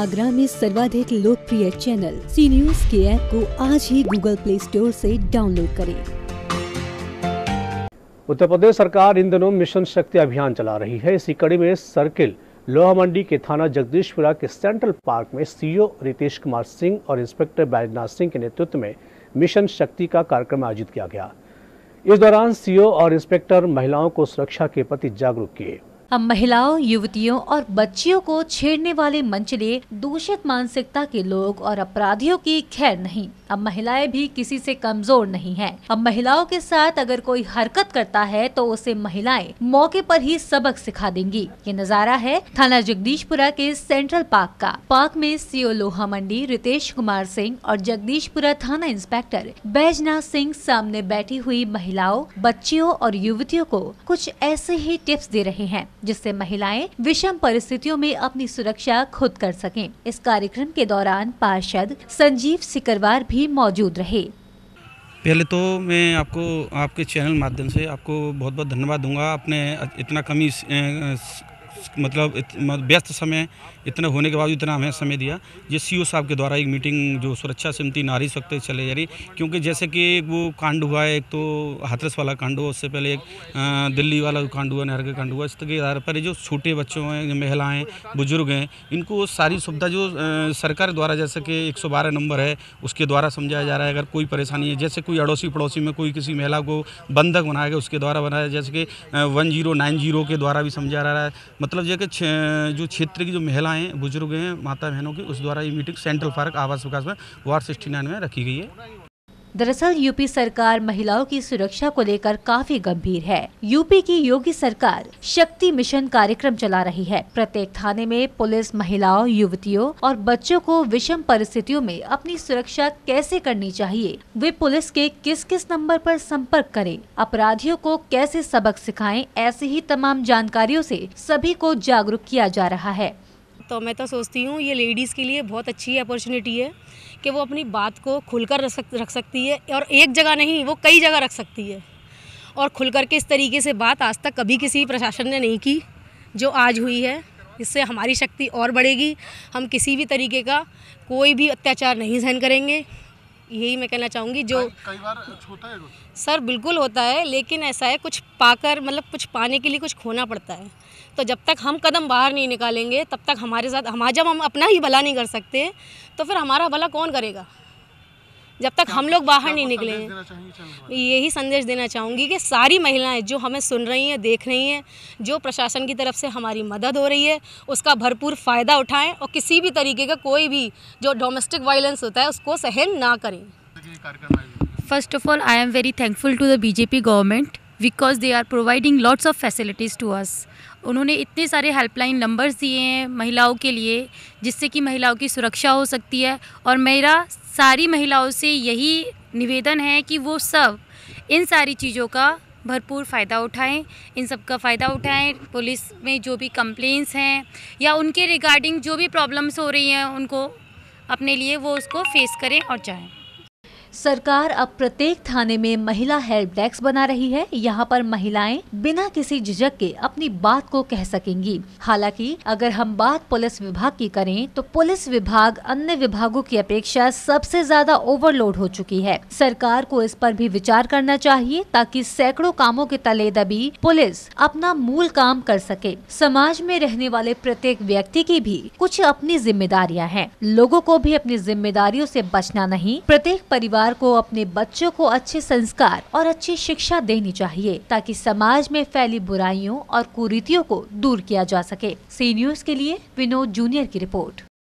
आगरा में सर्वाधिक लोकप्रिय चैनल सी न्यूज के ऐप को आज ही गूगल प्ले स्टोर से डाउनलोड करें उत्तर प्रदेश सरकार इन दिनों मिशन शक्ति अभियान चला रही है इसी कड़ी में सर्किल लोहा मंडी के थाना जगदीशपुरा के सेंट्रल पार्क में सीईओ रितेश कुमार सिंह और इंस्पेक्टर बैजनाथ सिंह के नेतृत्व में मिशन शक्ति का कार्यक्रम आयोजित किया गया इस दौरान सीईओ और इंस्पेक्टर महिलाओं को सुरक्षा के प्रति जागरूक किए अब महिलाओं युवतियों और बच्चियों को छेड़ने वाले मंचले दूषित मानसिकता के लोग और अपराधियों की खैर नहीं अब महिलाएं भी किसी से कमजोर नहीं है अब महिलाओं के साथ अगर कोई हरकत करता है तो उसे महिलाएं मौके पर ही सबक सिखा देंगी ये नज़ारा है थाना जगदीशपुरा के सेंट्रल पार्क का पार्क में सीओ लोहा मंडी रितेश कुमार सिंह और जगदीशपुरा थाना इंस्पेक्टर बैजनाथ सिंह सामने बैठी हुई महिलाओं बच्चियों और युवतियों को कुछ ऐसे ही टिप्स दे रहे हैं जिससे महिलाएं विषम परिस्थितियों में अपनी सुरक्षा खुद कर सकें इस कार्यक्रम के दौरान पार्षद संजीव सिकरवार भी भी मौजूद रहे पहले तो मैं आपको आपके चैनल माध्यम से आपको बहुत बहुत धन्यवाद दूंगा आपने इतना कमी मतलब व्यस्त समय इतना होने के बावजूद इतना हमें समय दिया ये सी e साहब के द्वारा एक मीटिंग जो सुरक्षा समिति नारी शक्ति चले जा रही क्योंकि जैसे कि वो कांड हुआ है एक तो हाथरस वाला कांड हुआ उससे पहले एक दिल्ली वाला कांड हुआ नहर का कांड हुआ इसके आधार पर जो छोटे बच्चों हैं महिलाएँ बुजुर्ग हैं इनको सारी सुविधा जो सरकार द्वारा जैसे कि एक नंबर है उसके द्वारा समझाया जा रहा है अगर कोई परेशानी है जैसे कोई अड़ोसी पड़ोसी में कोई किसी महिला को बंधक बनाया गया उसके द्वारा बनाया जैसे कि वन जीरो नाइन जीरो के द्वारा भी समझा रहा है मतलब मतलब ये कि जो क्षेत्र की जो महिलाएं बुजुर्ग हैं माता बहनों की उस द्वारा ये मीटिंग सेंट्रल पार्क आवास विकास में वार्ड सिक्सटी में रखी गई है दरअसल यूपी सरकार महिलाओं की सुरक्षा को लेकर काफी गंभीर है यूपी की योगी सरकार शक्ति मिशन कार्यक्रम चला रही है प्रत्येक थाने में पुलिस महिलाओं युवतियों और बच्चों को विषम परिस्थितियों में अपनी सुरक्षा कैसे करनी चाहिए वे पुलिस के किस किस नंबर पर संपर्क करें अपराधियों को कैसे सबक सिखाएं ऐसी ही तमाम जानकारियों से सभी को जागरूक किया जा रहा है तो मैं तो सोचती हूँ ये लेडीज़ के लिए बहुत अच्छी अपॉर्चुनिटी है कि वो अपनी बात को खुलकर रख सक रख सकती है और एक जगह नहीं वो कई जगह रख सकती है और खुल कर के इस तरीके से बात आज तक कभी किसी प्रशासन ने नहीं की जो आज हुई है इससे हमारी शक्ति और बढ़ेगी हम किसी भी तरीके का कोई भी अत्याचार नहीं सहन करेंगे यही मैं कहना चाहूँगी जो कई बार होता है सर बिल्कुल होता है लेकिन ऐसा है कुछ पाकर मतलब कुछ पाने के लिए कुछ खोना पड़ता है तो जब तक हम कदम बाहर नहीं निकालेंगे तब तक हमारे साथ हमारा जब हम अपना ही भला नहीं कर सकते तो फिर हमारा भला कौन करेगा जब तक हम लोग बाहर नहीं निकले यही संदेश देना चाहूँगी कि सारी महिलाएं जो हमें सुन रही हैं देख रही हैं जो प्रशासन की तरफ से हमारी मदद हो रही है उसका भरपूर फ़ायदा उठाएं और किसी भी तरीके का कोई भी जो डोमेस्टिक वायलेंस होता है उसको सहन ना करें first of all I am very thankful to the BJP government because they are providing lots of facilities to us उन्होंने इतने सारे हेल्पलाइन नंबर्स दिए हैं महिलाओं के लिए जिससे कि महिलाओं की सुरक्षा हो सकती है और मेरा सारी महिलाओं से यही निवेदन है कि वो सब इन सारी चीज़ों का भरपूर फ़ायदा उठाएं इन सब का फ़ायदा उठाएं पुलिस में जो भी कंप्लेंस हैं या उनके रिगार्डिंग जो भी प्रॉब्लम्स हो रही हैं उनको अपने लिए वो उसको फेस करें और जाएं सरकार अब प्रत्येक थाने में महिला हेल्प डेस्क बना रही है यहाँ पर महिलाएं बिना किसी झिझक के अपनी बात को कह सकेंगी हालांकि अगर हम बात पुलिस विभाग की करें तो पुलिस विभाग अन्य विभागों की अपेक्षा सबसे ज्यादा ओवरलोड हो चुकी है सरकार को इस पर भी विचार करना चाहिए ताकि सैकड़ों कामों के तले दबी पुलिस अपना मूल काम कर सके समाज में रहने वाले प्रत्येक व्यक्ति की भी कुछ अपनी जिम्मेदारियाँ हैं लोगों को भी अपनी जिम्मेदारियों से बचना नहीं प्रत्येक परिवार परिवार को अपने बच्चों को अच्छे संस्कार और अच्छी शिक्षा देनी चाहिए ताकि समाज में फैली बुराइयों और कुरीतियों को दूर किया जा सके सी न्यूज के लिए विनोद जूनियर की रिपोर्ट